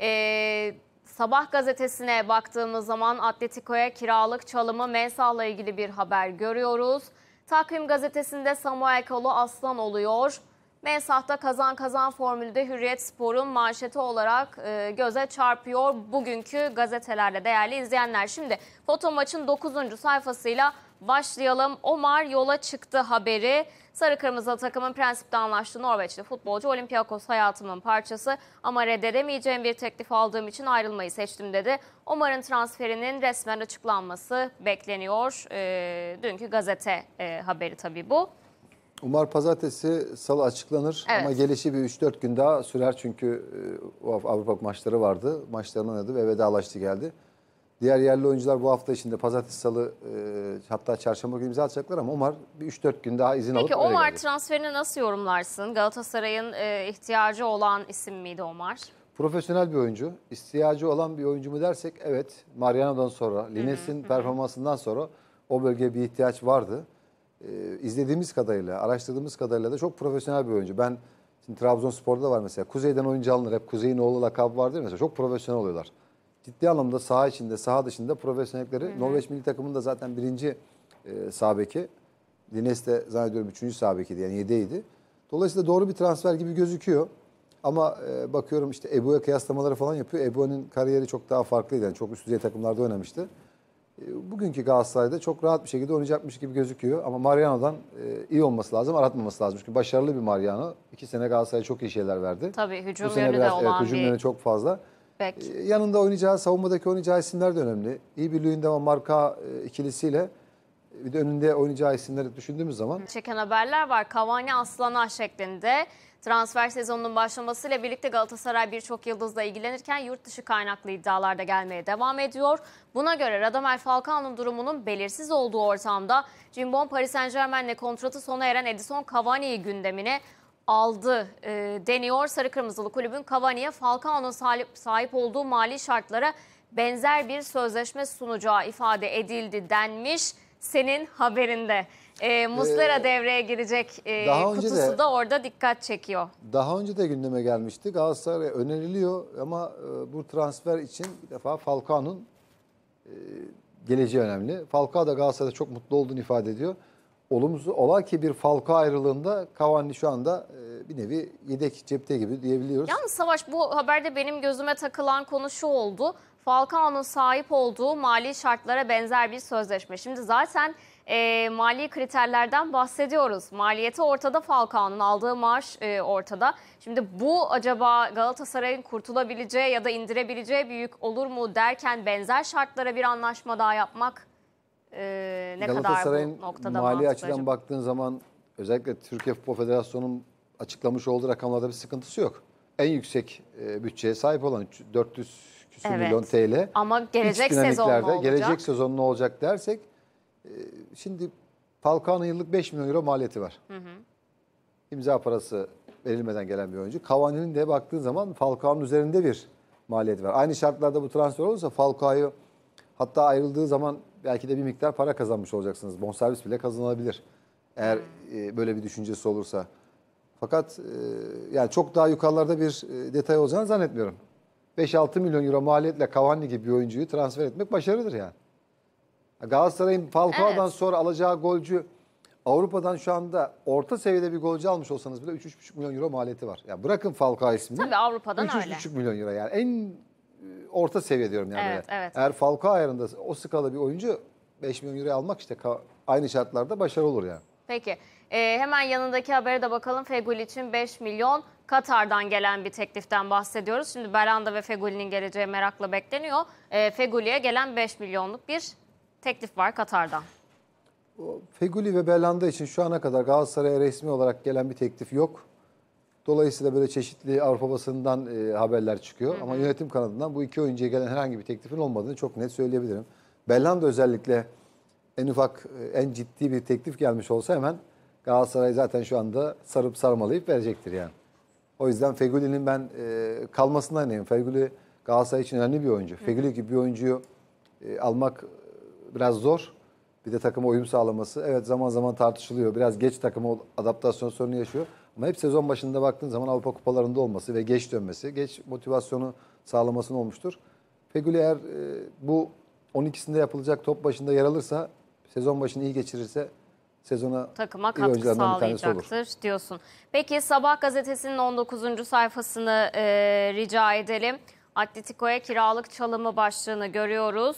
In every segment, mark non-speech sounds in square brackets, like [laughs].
Ee, Sabah gazetesine baktığımız zaman Atletico'ya kiralık çalımı Mensah'la ilgili bir haber görüyoruz. Takvim gazetesinde Samuel Kalu aslan oluyor. Mensah'ta kazan kazan formülde Hürriyet Spor'un manşeti olarak e, göze çarpıyor bugünkü gazetelerle değerli izleyenler. Şimdi foto maçın 9. sayfasıyla başlayalım. Omar yola çıktı haberi. Sarı kırmızı takımın prensipte anlaştığı Norveçli futbolcu Olympiakos hayatımın parçası ama reddedemeyeceğim bir teklif aldığım için ayrılmayı seçtim dedi. Omar'ın transferinin resmen açıklanması bekleniyor. E, dünkü gazete e, haberi tabii bu. Umar pazartesi salı açıklanır evet. ama gelişi bir 3-4 gün daha sürer çünkü e, Avrupa maçları vardı. Maçlarının adı ve vedalaştı geldi. Diğer yerli oyuncular bu hafta içinde pazartesi, salı e, hatta çarşamba günü imza atacaklar ama Omar bir 3-4 gün daha izin Peki, alıp Peki Omar transferini nasıl yorumlarsın? Galatasaray'ın e, ihtiyacı olan isim miydi Omar? Profesyonel bir oyuncu. İhtiyacı olan bir oyuncu mu dersek evet. Mariano'dan sonra, Lines'in performansından sonra o bölgeye bir ihtiyaç vardı. E, izlediğimiz kadarıyla, araştırdığımız kadarıyla da çok profesyonel bir oyuncu. Ben şimdi Trabzonspor'da var mesela. Kuzey'den oyuncu alınır. Hep Kuzey'in oğlu lakabı vardır mesela. Çok profesyonel oluyorlar ciddi anlamda saha içinde, saha dışında profesyonelleri hı hı. Norveç milli takımında zaten birinci e, sağ beki. de zannediyorum üçüncü sağ bekiydi yani yedeydi. Dolayısıyla doğru bir transfer gibi gözüküyor. Ama e, bakıyorum işte Ebu'ya kıyaslamaları falan yapıyor. Ebu'nun kariyeri çok daha farklıydı. Yani çok üst düzey takımlarda oynamıştı. E, bugünkü Galatasaray'da çok rahat bir şekilde oynayacakmış gibi gözüküyor. Ama Mariano'dan e, iyi olması lazım, aratmaması lazım. Çünkü başarılı bir Mariano. iki sene Galatasaray'a çok iyi şeyler verdi. Tabii hücum Bu sene yönü de olan evet, hücum bir... çok fazla. Bek. Ee, yanında oynayacağı, savunmadaki oynayacağı isimler de önemli. İyi bir Luyendama marka e, ikilisiyle e, bir de önünde oynayacağı isimleri düşündüğümüz zaman. Çeken haberler var. Cavani aslana şeklinde. Transfer sezonunun başlamasıyla birlikte Galatasaray birçok yıldızla ilgilenirken yurt dışı kaynaklı iddialar da gelmeye devam ediyor. Buna göre Radamel Falcao'nun durumunun belirsiz olduğu ortamda Cimbom Paris Saint Germain'le kontratı sona eren Edison Cavani'yi gündemine aldı e, deniyor. Sarı Kırmızılı Kulübün Cavani'ye Falcao'nun sahip, sahip olduğu mali şartlara benzer bir sözleşme sunacağı ifade edildi denmiş senin haberinde. E, Muslera ee, devreye girecek e, daha önce kutusu de, da orada dikkat çekiyor. Daha önce de gündeme gelmişti. Galatasaray öneriliyor ama e, bu transfer için bir defa Falcao'nun e, geleceği önemli. Falcao da Galatasaray'da çok mutlu olduğunu ifade ediyor olumsuz ola ki bir Falco ayrılığında Cavani şu anda e, bir nevi yedek cepte gibi diyebiliyoruz. Yalnız Savaş bu haberde benim gözüme takılan konu şu oldu. Falcao'nun sahip olduğu mali şartlara benzer bir sözleşme. Şimdi zaten e, mali kriterlerden bahsediyoruz. Maliyeti ortada Falcao'nun aldığı maaş e, ortada. Şimdi bu acaba Galatasaray'ın kurtulabileceği ya da indirebileceği büyük olur mu derken benzer şartlara bir anlaşma daha yapmak e, ne kadar bu noktada mali açıdan baktığın zaman özellikle Türkiye Futbol Federasyonu'nun açıklamış olduğu rakamlarda bir sıkıntısı yok. En yüksek e, bütçeye sahip olan 400 küsur evet. milyon TL. Ama gelecek sezon ne olacak? Gelecek sezon ne olacak dersek e, şimdi Falcao'nun yıllık 5 milyon euro maliyeti var. Hı hı. İmza parası verilmeden gelen bir oyuncu. Cavani'nin de baktığın zaman Falcao'nun üzerinde bir maliyeti var. Aynı şartlarda bu transfer olursa Falcao'yu hatta ayrıldığı zaman belki de bir miktar para kazanmış olacaksınız. Bonservis bile kazanılabilir. Eğer hmm. e, böyle bir düşüncesi olursa. Fakat e, yani çok daha yukarılarda bir e, detay olacağını zannetmiyorum. 5-6 milyon euro maliyetle Cavani gibi bir oyuncuyu transfer etmek başarıdır yani. Galatasaray'ın Falcao'dan evet. sonra alacağı golcü Avrupa'dan şu anda orta seviyede bir golcü almış olsanız bile 3-3,5 milyon euro maliyeti var. Ya yani bırakın Falcao ismini. Tabii Avrupa'dan 3, öyle. 3,5 milyon euro yani en e, orta seviye diyorum yani. Evet, evet. Eğer Falcao ayarında o skala bir oyuncu 5 milyon euro almak işte aynı şartlarda başarılı olur yani. Peki. Ee, hemen yanındaki habere de bakalım. Fegül için 5 milyon Katar'dan gelen bir tekliften bahsediyoruz. Şimdi Belanda ve Fegül'ün geleceği merakla bekleniyor. Ee, Fegül'e gelen 5 milyonluk bir teklif var Katar'dan. Feguli ve Belanda için şu ana kadar Galatasaray'a resmi olarak gelen bir teklif yok. Dolayısıyla böyle çeşitli Avrupa basından e, haberler çıkıyor. Hı hı. Ama yönetim kanadından bu iki oyuncuya gelen herhangi bir teklifin olmadığını çok net söyleyebilirim. Belhanda özellikle en ufak, e, en ciddi bir teklif gelmiş olsa hemen Galatasaray zaten şu anda sarıp sarmalayıp verecektir yani. O yüzden Fegüli'nin ben e, kalmasından eminim. Fegüli Galatasaray için önemli bir oyuncu. Hı. gibi bir oyuncuyu e, almak biraz zor. Bir de takıma uyum sağlaması. Evet zaman zaman tartışılıyor. Biraz geç takıma adaptasyon sorunu yaşıyor. Ama hep sezon başında baktığın zaman Avrupa kupalarında olması ve geç dönmesi, geç motivasyonu sağlamasını olmuştur. Fegüli eğer e, bu 12'sinde yapılacak top başında yer alırsa, sezon başını iyi geçirirse sezona takıma katkı sağlayacaktır diyorsun. Peki Sabah gazetesinin 19. sayfasını e, rica edelim. Atletico'ya kiralık çalımı başlığını görüyoruz.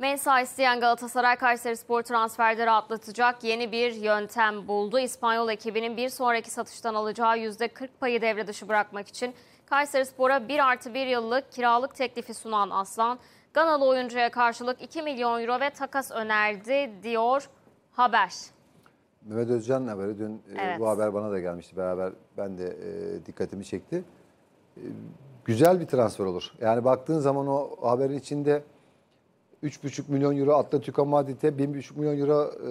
Mensa isteyen Galatasaray Kayseri Spor transferleri atlatacak yeni bir yöntem buldu. İspanyol ekibinin bir sonraki satıştan alacağı %40 payı devre dışı bırakmak için Kayseri Spor'a 1 artı 1 yıllık kiralık teklifi sunan Aslan, Ganalı oyuncuya karşılık 2 milyon euro ve takas önerdi diyor haber. Mehmet Özcan'ın haberi dün e, evet. bu haber bana da gelmişti beraber ben de e, dikkatimi çekti. E, güzel bir transfer olur. Yani baktığın zaman o haberin içinde 3,5 milyon euro Atletico Madrid'e, 1,5 milyon euro e,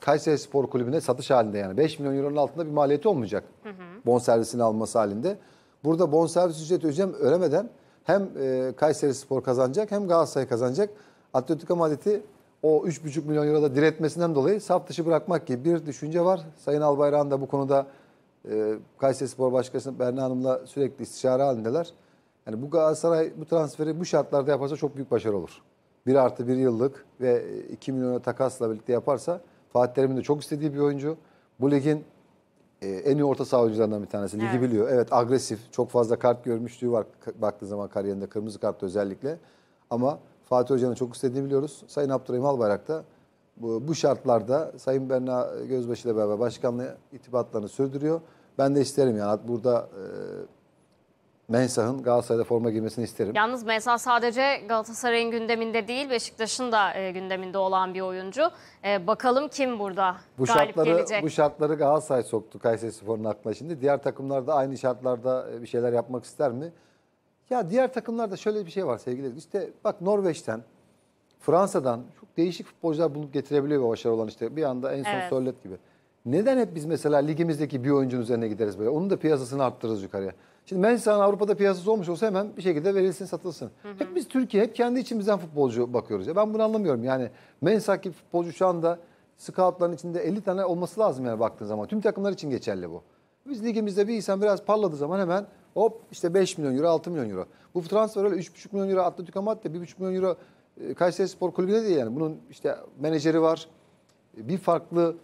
Kayseri Spor Kulübü'ne satış halinde yani. 5 milyon euronun altında bir maliyeti olmayacak. Hı hı. Bonservisini alması halinde. Burada bon servis ücreti ödeyeceğim ödemeden hem e, Kayseri Spor kazanacak hem Galatasaray kazanacak. Atletico Madrid'i o 3,5 milyon euroda diretmesinden dolayı saf dışı bırakmak gibi bir düşünce var. Sayın Albayrak'ın da bu konuda e, Kayseri Spor Başkanı Berna Hanım'la sürekli istişare halindeler. Yani bu Galatasaray bu transferi bu şartlarda yaparsa çok büyük başarı olur. 1 artı 1 yıllık ve 2 e, milyona takasla birlikte yaparsa Fatih Terim'in de çok istediği bir oyuncu. Bu ligin e, en iyi orta saha bir tanesi. Ligi evet. biliyor. Evet agresif. Çok fazla kart görmüşlüğü var baktığı zaman kariyerinde. Kırmızı kartta özellikle. Ama Fatih Hoca'nın çok istediğini biliyoruz. Sayın Abdurrahim Albayrak da bu, bu şartlarda Sayın Berna Gözbaşı ile beraber başkanlığı itibatlarını sürdürüyor. Ben de isterim yani burada e, Mensah'ın Galatasaray'da forma giymesini isterim. Yalnız Mensah sadece Galatasaray'ın gündeminde değil Beşiktaş'ın da e, gündeminde olan bir oyuncu. E, bakalım kim burada bu galip şartları, gelecek? Bu şartları Galatasaray soktu Kayseri Spor'un aklına şimdi. Diğer takımlar da aynı şartlarda e, bir şeyler yapmak ister mi? Ya diğer takımlarda şöyle bir şey var sevgili İşte bak Norveç'ten, Fransa'dan çok değişik futbolcular bulup getirebiliyor ve başarı olan işte. Bir anda en son evet. Sörlet gibi. Neden hep biz mesela ligimizdeki bir oyuncunun üzerine gideriz böyle? Onun da piyasasını arttırırız yukarıya. Şimdi Mensah'ın Avrupa'da piyasası olmuş olsa hemen bir şekilde verilsin, satılsın. Hı hı. Hep biz Türkiye, hep kendi içimizden futbolcu bakıyoruz. Ya ben bunu anlamıyorum. Yani Mensah gibi futbolcu şu anda scoutların içinde 50 tane olması lazım yani baktığın zaman. Tüm takımlar için geçerli bu. Biz ligimizde bir insan biraz parladığı zaman hemen hop işte 5 milyon euro, 6 milyon euro. Bu transfer öyle 3,5 milyon euro Atletik Amatya, 1,5 milyon euro e, Kayseri Spor Kulübü'ne değil yani. Bunun işte menajeri var, e, bir farklı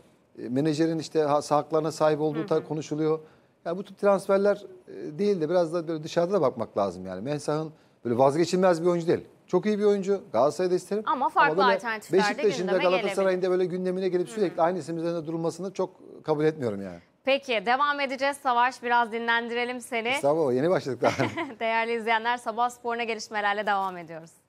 e, menajerin işte haklarına sahip olduğu da konuşuluyor. Yani bu tip transferler e, değil de biraz da böyle dışarıda da bakmak lazım yani. Mensah'ın böyle vazgeçilmez bir oyuncu değil. Çok iyi bir oyuncu. Galatasaray'da isterim. Ama farklı ama alternatiflerde Beşiktaş'ın da Galatasaray'ın da böyle gündemine gelip sürekli Hı-hı. aynı isim üzerinde durulmasını çok kabul etmiyorum yani. Peki devam edeceğiz Savaş. Biraz dinlendirelim seni. Sabah yeni başladık daha. [laughs] Değerli izleyenler Sabah Spor'una gelişmelerle devam ediyoruz.